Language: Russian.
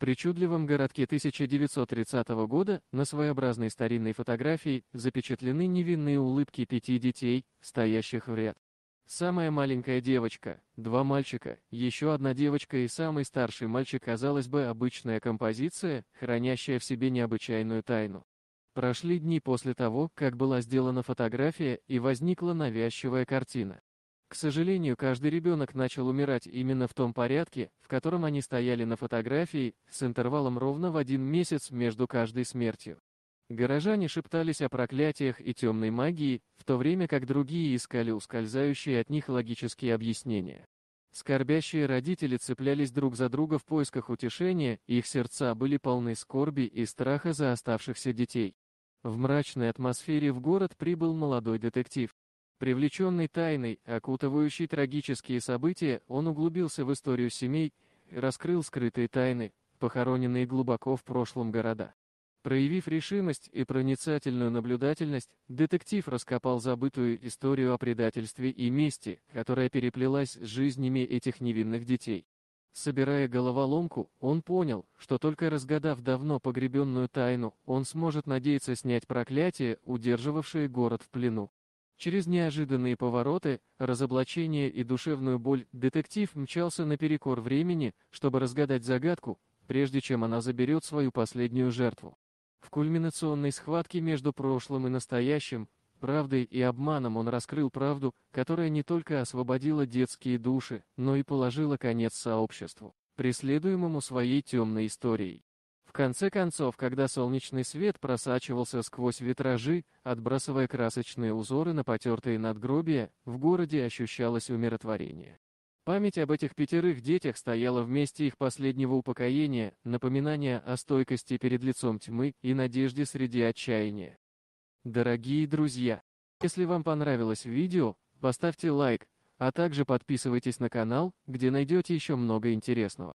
причудливом городке 1930 года на своеобразной старинной фотографии запечатлены невинные улыбки пяти детей, стоящих в ряд. Самая маленькая девочка, два мальчика, еще одна девочка и самый старший мальчик, казалось бы, обычная композиция, хранящая в себе необычайную тайну. Прошли дни после того, как была сделана фотография и возникла навязчивая картина. К сожалению, каждый ребенок начал умирать именно в том порядке, в котором они стояли на фотографии, с интервалом ровно в один месяц между каждой смертью. Горожане шептались о проклятиях и темной магии, в то время как другие искали ускользающие от них логические объяснения. Скорбящие родители цеплялись друг за друга в поисках утешения, их сердца были полны скорби и страха за оставшихся детей. В мрачной атмосфере в город прибыл молодой детектив. Привлеченный тайной, окутывающей трагические события, он углубился в историю семей, раскрыл скрытые тайны, похороненные глубоко в прошлом города. Проявив решимость и проницательную наблюдательность, детектив раскопал забытую историю о предательстве и мести, которая переплелась с жизнями этих невинных детей. Собирая головоломку, он понял, что только разгадав давно погребенную тайну, он сможет надеяться снять проклятие, удерживавшее город в плену. Через неожиданные повороты, разоблачения и душевную боль детектив мчался наперекор времени, чтобы разгадать загадку, прежде чем она заберет свою последнюю жертву. В кульминационной схватке между прошлым и настоящим, правдой и обманом он раскрыл правду, которая не только освободила детские души, но и положила конец сообществу, преследуемому своей темной историей конце концов, когда солнечный свет просачивался сквозь витражи, отбрасывая красочные узоры на потертые надгробия, в городе ощущалось умиротворение. Память об этих пятерых детях стояла вместе их последнего упокоения, напоминание о стойкости перед лицом тьмы и надежде среди отчаяния. Дорогие друзья, если вам понравилось видео, поставьте лайк, а также подписывайтесь на канал, где найдете еще много интересного.